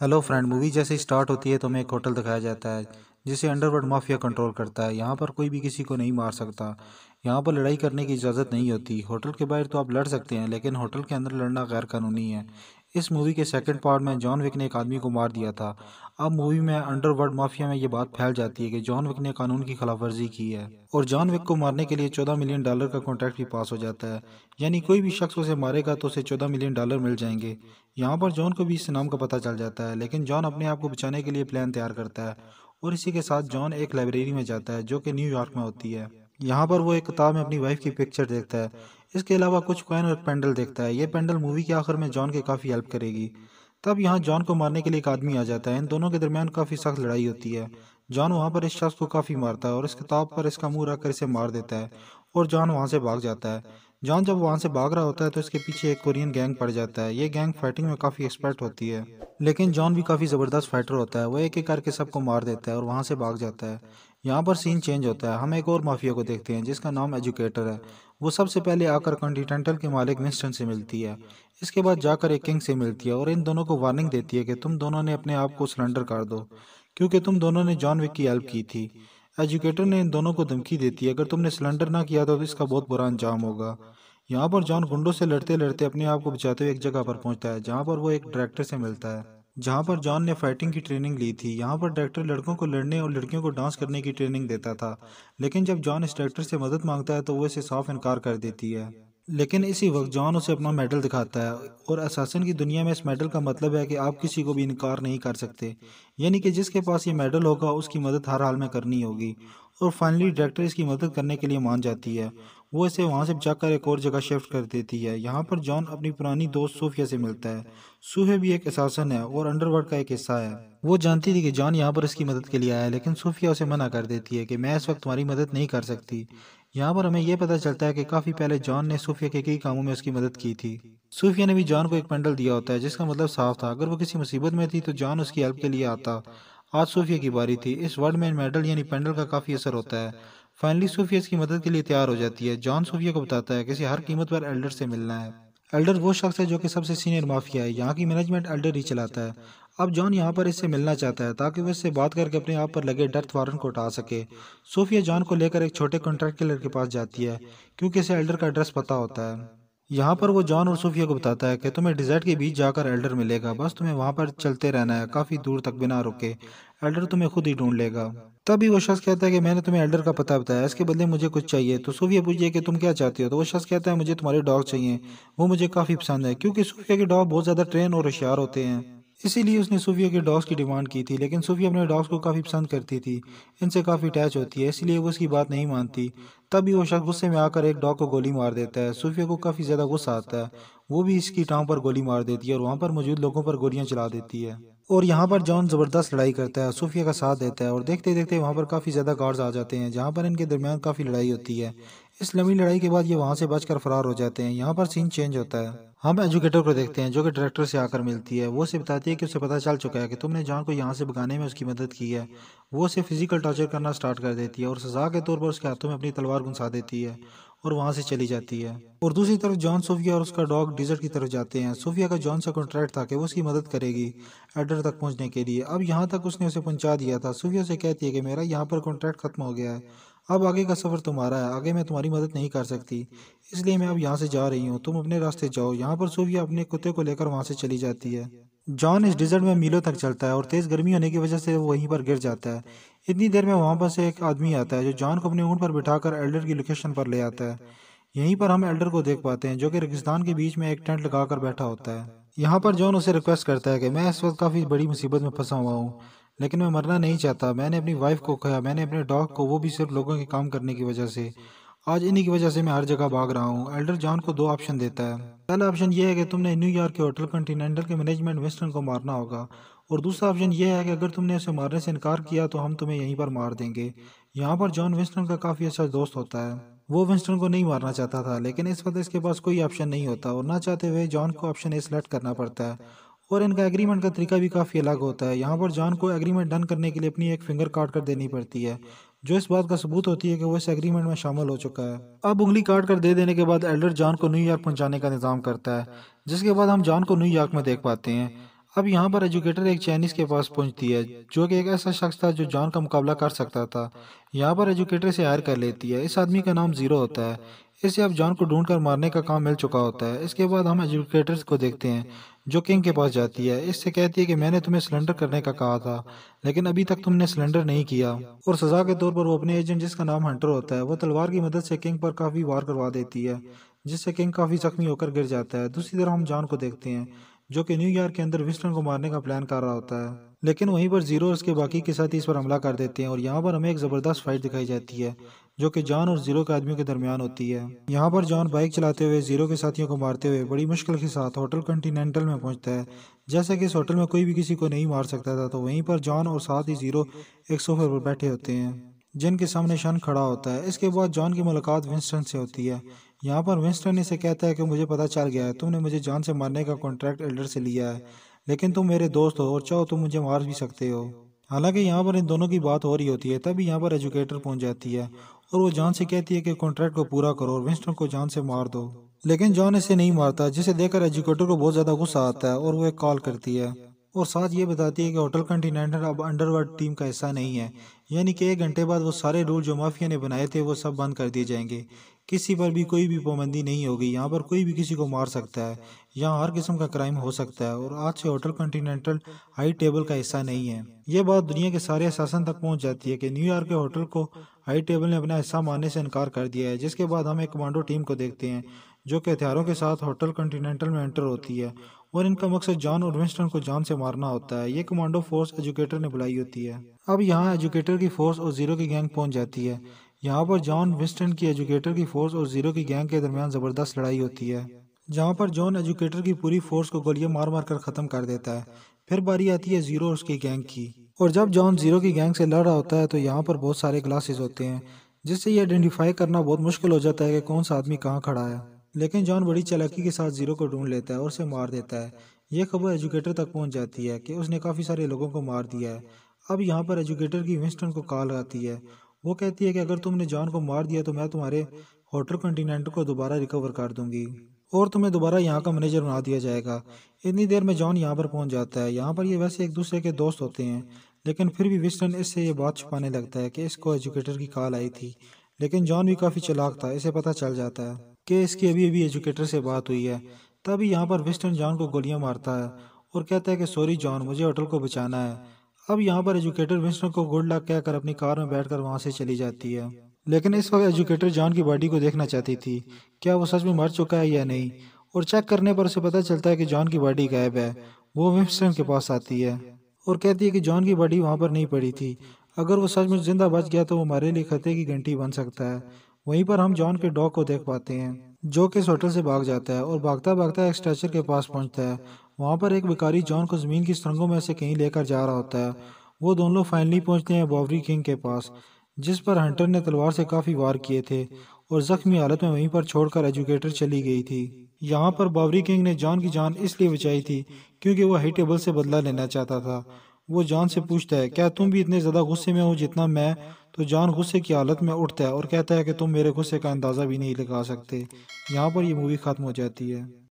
hello friend movie जैसे start होती है तो हमें एक होटल दिखाया जाता है जिसे अंडरवर्ल्ड माफिया कंट्रोल करता है यहाँ पर कोई भी किसी को नहीं मार सकता यहाँ पर लड़ाई करने की इजाज़त नहीं होती होटल के बाहर तो आप लड़ सकते हैं लेकिन होटल के अंदर लड़ना गैर कानूनी है इस मूवी के सेकंड पार्ट में जॉन विक ने एक आदमी को मार दिया था अब मूवी में अंडरवर्ल्ड माफिया में ये बात फैल जाती है कि जॉन विक ने कानून की खिलाफ वर्जी की है और जॉन विक को मारने के लिए 14 मिलियन डॉलर का कॉन्ट्रैक्ट भी पास हो जाता है यानी कोई भी शख्स उसे मारेगा तो उसे 14 मिलियन डॉलर मिल जाएंगे यहाँ पर जॉन को भी इस नाम का पता चल जाता है लेकिन जॉन अपने आप को बचाने के लिए प्लान तैयार करता है और इसी के साथ जॉन एक लाइब्रेरी में जाता है जो कि न्यूयॉर्क में होती है यहाँ पर वो एक किताब में अपनी वाइफ की पिक्चर देखता है इसके अलावा कुछ क्वैन और पेंडल देखता है ये पेंडल मूवी के आखिर में जॉन के काफ़ी हेल्प करेगी तब यहाँ जॉन को मारने के लिए एक आदमी आ जाता है इन दोनों के दरमियान काफ़ी सख्त लड़ाई होती है जॉन वहाँ पर इस शख्स को काफ़ी मारता है और इस किताब पर इसका मुंह कर इसे मार देता है और जॉन वहाँ से भाग जाता है जॉन जब वहाँ से भाग रहा होता है तो इसके पीछे एक कोरियन गैंग पड़ जाता है ये गैंग फाइटिंग में काफ़ी एक्सपर्ट होती है लेकिन जॉन भी काफ़ी ज़बरदस्त फाइटर होता है वो एक एक करके सबको मार देता है और वहाँ से भाग जाता है यहाँ पर सीन चेंज होता है हम एक और माफिया को देखते हैं जिसका नाम एजुकेटर है वो सबसे पहले आकर कॉन्टीटेंटल के मालिक विंस्टन से मिलती है इसके बाद जाकर एक किंग से मिलती है और इन दोनों को वार्निंग देती है कि तुम दोनों ने अपने आप को सरेंडर कर दो क्योंकि तुम दोनों ने जॉन विक की हेल्प की थी एजुकेटर ने इन दोनों को धमकी देती है अगर तुमने सिलेंडर ना किया तो इसका बहुत बुरा अंजाम होगा यहाँ पर जॉन गुंडों से लड़ते लड़ते अपने आप को बचाते हुए एक जगह पर पहुँचता है जहाँ पर वो एक डायरेक्टर से मिलता है जहाँ पर जॉन ने फाइटिंग की ट्रेनिंग ली थी यहाँ पर डायरेक्टर लड़कों को लड़ने और लड़कियों को डांस करने की ट्रेनिंग देता था लेकिन जब जॉन इस डायरेक्टर से मदद मांगता है तो वो इसे साफ इनकार कर देती है लेकिन इसी वक्त जॉन उसे अपना मेडल दिखाता है और असासन की दुनिया में इस मेडल का मतलब है कि आप किसी को भी इनकार नहीं कर सकते यानी कि जिसके पास ये मेडल होगा उसकी मदद हर हाल में करनी होगी और फाइनली डायरेक्टर इसकी मदद करने के लिए मान जाती है वो इसे वहाँ से बचाकर एक और जगह शिफ्ट कर देती है यहाँ पर जॉन अपनी पुरानी दोस्त सूफिया से मिलता है सूफिया भी एक असासन है और अंडरवर्ल्ड का एक हिस्सा है वो जानती थी कि जॉन यहाँ पर इसकी मदद के लिए आया है लेकिन सूफिया उसे मना कर देती है कि मैं इस वक्त तुम्हारी मदद नहीं कर सकती यहाँ पर हमें यह पता चलता है कि काफ़ी पहले जॉन ने सूफिया के कई कामों में उसकी मदद की थी सूफिया ने भी जॉन को एक पेंडल दिया होता है जिसका मतलब साफ था अगर वो किसी मुसीबत में थी तो जॉन उसकी हेल्प के लिए आता आज सूफिया की बारी थी इस वर्ल्ड में मेडल यानी पेंडल का काफ़ी असर होता है फाइनली सूफिया इसकी मदद के लिए तैयार हो जाती है जॉन सूफिया को बताता है किसी हर कीमत पर एल्डर से मिलना है एल्डर वो शख्स है जो कि सबसे सीनियर माफिया है यहाँ की मैनेजमेंट एल्डर ही चलाता है अब जॉन यहाँ पर इससे मिलना चाहता है ताकि वह इससे बात करके अपने आप पर लगे डर्थ वारंट को उठा सके सूफिया जॉन को लेकर एक छोटे कॉन्ट्रैक्ट किलर के पास जाती है क्योंकि इसे एल्डर का एड्रेस पता होता है यहाँ पर वो जॉन और सूफिया को बताता है कि तुम्हें डिजर्ट के बीच जाकर एल्डर मिलेगा बस तुम्हें वहाँ पर चलते रहना है काफ़ी दूर तक बिना रुके एल्डर तुम्हें खुद ही ढूंढ लेगा तभी वो शख्स कहता है कि मैंने तुम्हें एल्डर का पता बताया इसके बदले मुझे कुछ चाहिए तो सूफिया पूछिए कि तुम क्या चाहते हो तो वो शख्स कहता है मुझे तुम्हारे डॉग चाहिए वो मुझे काफ़ी पसंद है क्योंकि सूफिया के डॉग बहुत ज़्यादा ट्रेन और होशियार होते हैं इसीलिए उसने सूफिया के डॉग्स की डिमांड की थी लेकिन सूफिया अपने डॉग्स को काफ़ी पसंद करती थी इनसे काफ़ी अटैच होती है इसलिए वो उसकी बात नहीं मानती तभी वो शख्स गुस्से में आकर एक डॉग को गोली मार देता है सूफिया को काफ़ी ज़्यादा गुस्सा आता है वो भी इसकी टाँग पर गोली मार देती है और वहाँ पर मौजूद लोगों पर गोलियाँ चला देती है और यहाँ पर जॉन ज़बरदस्त लड़ाई करता है सूफिया का साथ देता है और देखते देखते वहाँ पर काफ़ी ज़्यादा गार्ड्स आ जाते हैं जहाँ पर इनके दरमियान काफ़ी लड़ाई होती है इस लंबी लड़ाई के बाद ये वहाँ से बचकर फरार हो जाते हैं यहाँ पर सीन चेंज होता है हम एजुकेटर को देखते हैं जो कि डायरेक्टर से आकर मिलती है वो उसे बताती है कि उसे पता चल चुका है कि तुमने जॉन को यहाँ से भगाने में उसकी मदद की है वो उसे फिजिकल टॉर्चर करना स्टार्ट कर देती है और सजा के तौर पर उसके हाथों में अपनी तलवार घुसा देती है और वहाँ से चली जाती है और दूसरी तरफ जॉन सोफिया और उसका डॉग डिजर्ट की तरफ जाते हैं सोफिया का जॉन से कॉन्ट्रैक्ट था कि वो उसकी मदद करेगी एडर तक पहुँचने के लिए अब यहाँ तक उसने उसे पहुँचा दिया था सोफिया से कहती है कि मेरा यहाँ पर कॉन्ट्रैक्ट खत्म हो गया है अब आगे का सफ़र तुम्हारा है आगे मैं तुम्हारी मदद नहीं कर सकती इसलिए मैं अब यहाँ से जा रही हूँ तुम अपने रास्ते जाओ यहाँ पर सूर्या अपने कुत्ते को लेकर वहाँ से चली जाती है जॉन इस डिजर्ट में मीलों तक चलता है और तेज़ गर्मी होने की वजह से वो वहीं पर गिर जाता है इतनी देर में वहाँ पर से एक आदमी आता है जो जॉन को अपने ऊँट पर बिठाकर एल्डर की लोकेशन पर ले आता है यहीं पर हम एल्डर को देख पाते हैं जो कि रेगिस्तान के बीच में एक टेंट लगाकर बैठा होता है यहाँ पर जॉन उसे रिक्वेस्ट करता है कि मैं इस वक्त काफ़ी बड़ी मुसीबत में फंसा हुआ हूँ लेकिन मैं मरना नहीं चाहता मैंने अपनी वाइफ को खोया मैंने अपने डॉग को वो भी सिर्फ लोगों के काम करने की वजह से आज इन्हीं की वजह से मैं हर जगह भाग रहा हूँ एल्डर जॉन को दो ऑप्शन देता है पहला ऑप्शन यह है कि तुमने न्यूयॉर्क के होटल कंटिनेंटल के मैनेजमेंट वेस्टर्न को मारना होगा और दूसरा ऑप्शन यह है कि अगर तुमने उसे मारने से इनकार किया तो हम तुम्हें यहीं पर मार देंगे यहाँ पर जॉन वेस्टर्न का काफ़ी अच्छा दोस्त होता है वो विंस्टन को नहीं मारना चाहता था लेकिन इस वक्त इसके पास कोई ऑप्शन नहीं होता और ना चाहते हुए जॉन को ऑप्शन ए सेलेक्ट करना पड़ता है और इनका एग्रीमेंट का तरीका भी काफ़ी अलग होता है यहाँ पर जान को एग्रीमेंट डन करने के लिए अपनी एक फिंगर काट कर देनी पड़ती है जो इस बात का सबूत होती है कि वो इस एग्रीमेंट में शामिल हो चुका है अब उंगली काट कर दे देने के बाद एल्डर जॉन को न्यूयॉर्क पहुँचाने का निज़ाम करता है जिसके बाद हम जॉन को न्यूयॉर्क में देख पाते हैं अब यहाँ पर एजुकेटर एक चाइनीज़ के पास पहुँचती है जो कि एक ऐसा शख्स था जो जॉन का मुकाबला कर सकता था यहाँ पर एजुकेटर से हायर कर लेती है इस आदमी का नाम ज़ीरो होता है इसे अब जॉन को ढूंढ कर मारने का काम मिल चुका होता है इसके बाद हम एजुकेटर्स को देखते हैं जो किंग के पास जाती है इससे कहती है कि मैंने तुम्हें सिलेंडर करने का कहा था लेकिन अभी तक तुमने सिलेंडर नहीं किया और सजा के तौर पर वो अपने एजेंट जिसका नाम हंटर होता है वो तलवार की मदद से किंग पर काफ़ी वार करवा देती है जिससे किंग काफ़ी जख्मी होकर गिर जाता है दूसरी तरफ हम जॉन को देखते हैं जो कि न्यूयॉर्क के अंदर विस्टन को मारने का प्लान कर रहा होता है लेकिन वहीं पर जीरो और उसके बाकी के साथ इस पर हमला कर देते हैं और यहाँ पर हमें एक ज़बरदस्त फाइट दिखाई जाती है जो कि जॉन और जीरो के आदमियों के दरमियान होती है यहाँ पर जॉन बाइक चलाते हुए जीरो के साथियों को मारते हुए बड़ी मुश्किल के साथ होटल कंटिनेंटल में पहुँचता है जैसे कि इस होटल में कोई भी किसी को नहीं मार सकता था तो वहीं पर जॉन और साथ ही जीरो एक सोफे पर बैठे होते हैं जिनके सामने शन खड़ा होता है इसके बाद जॉन की मुलाकात विंस्टन से होती है यहाँ पर विंस्टन इसे कहता है कि मुझे पता चल गया है तुमने मुझे जान से मारने का कॉन्ट्रैक्ट एल्डर से लिया है लेकिन तुम मेरे दोस्त हो और चाहो तुम मुझे मार भी सकते हो हालांकि यहाँ पर इन दोनों की बात हो रही होती है तभी यहाँ पर एजुकेटर पहुँच जाती है और वो जान से कहती है कि कॉन्ट्रैक्ट को पूरा करो और विंस्टन को जान से मार दो लेकिन जॉन इसे नहीं मारता जिसे देखकर एजुकेटर को बहुत ज़्यादा गुस्सा आता है और वो एक कॉल करती है और साथ ये बताती है कि होटल कंटिनेंटल अब अंडरवर्ल्ड टीम का हिस्सा नहीं है यानी कि एक घंटे बाद वो सारे रूल जो माफिया ने बनाए थे वो सब बंद कर दिए जाएंगे किसी पर भी कोई भी पाबंदी नहीं होगी यहाँ पर कोई भी किसी को मार सकता है यहाँ हर किस्म का क्राइम हो सकता है और आज से होटल कॉन्टीनेंटल हाई टेबल का हिस्सा नहीं है यह बात दुनिया के सारे शासन तक पहुँच जाती है कि न्यूयॉर्क के होटल को हाई टेबल ने अपना हिस्सा मानने से इनकार कर दिया है जिसके बाद हम एक कमांडो टीम को देखते हैं जो कि हथियारों के साथ होटल कॉन्टीनेंटल में एंटर होती है और इनका मकसद जॉन और विंस्टन को जान से मारना होता है ये कमांडो फोर्स एजुकेटर ने बुलाई होती है अब यहाँ एजुकेटर की फोर्स और जीरो की गैंग पहुँच जाती है यहाँ पर जॉन विस्टन की एजुकेटर की फोर्स और जीरो की गैंग के दरमियान ज़बरदस्त लड़ाई होती है जहाँ पर जॉन एजुकेटर की पूरी फोर्स को गोलियां मार मार कर ख़त्म कर देता है फिर बारी आती है जीरो और उसकी गैंग की और जब जॉन जीरो की गैंग से लड़ रहा होता है तो यहाँ पर बहुत सारे ग्लासेस होते हैं जिससे ये आइडेंटिफाई करना बहुत मुश्किल हो जाता है कि कौन सा आदमी कहाँ खड़ा है लेकिन जॉन बड़ी चालाकी के साथ जीरो को ढूंढ लेता है और उसे मार देता है ये खबर एजुकेटर तक पहुँच जाती है कि उसने काफ़ी सारे लोगों को मार दिया है अब यहाँ पर एजुकेटर की विंस्टन को कॉल आती है वो कहती है कि अगर तुमने जॉन को मार दिया तो मैं तुम्हारे होटल कंटिनेंट को दोबारा रिकवर कर दूंगी और तुम्हें दोबारा यहाँ का मैनेजर बना दिया जाएगा इतनी देर में जॉन यहाँ पर पहुँच जाता है यहाँ पर ये वैसे एक दूसरे के दोस्त होते हैं लेकिन फिर भी विस्टन इससे ये बात छुपाने लगता है कि इसको एजुकेटर की कॉल आई थी लेकिन जॉन भी काफ़ी चलाक था इसे पता चल जाता है कि इसकी अभी अभी एजुकेटर से बात हुई है तभी यहाँ पर विस्टन जॉन को गोलियाँ मारता है और कहता है कि सॉरी जॉन मुझे होटल को बचाना है अब यहाँ पर एजुकेटर विंस्टन को गुड लक कहकर अपनी कार में बैठकर वहाँ से चली जाती है लेकिन इस वक्त एजुकेटर जॉन की बॉडी को देखना चाहती थी क्या वो सच में मर चुका है या नहीं और चेक करने पर उसे पता चलता है कि जॉन की बॉडी गायब है वो विंस्टन के पास आती है और कहती है कि जॉन की बॉडी वहाँ पर नहीं पड़ी थी अगर वो सच में जिंदा बच गया तो वो हमारे लिए खतरे की घंटी बन सकता है वहीं पर हम जॉन के डॉग को देख पाते हैं जो कि इस होटल से भाग जाता है और भागता भागता एक स्ट्रेचर के पास पहुंचता है वहाँ पर एक बेकारी जॉन को ज़मीन की सुरंगों में से कहीं लेकर जा रहा होता है वो दोनों फाइनली पहुँचते हैं बॉबरी किंग के पास जिस पर हंटर ने तलवार से काफ़ी वार किए थे और ज़ख्मी हालत में वहीं पर छोड़कर एजुकेटर चली गई थी यहाँ पर बाबरी किंग ने जॉन की जान इसलिए बचाई थी क्योंकि वह हाई टेबल से बदला लेना चाहता था वो जॉन से पूछता है क्या तुम भी इतने ज़्यादा गुस्से में हो जितना मैं तो जॉन गुस्से की हालत में उठता है और कहता है कि तुम मेरे गुस्से का अंदाज़ा भी नहीं लगा सकते यहाँ पर यह मूवी ख़त्म हो जाती है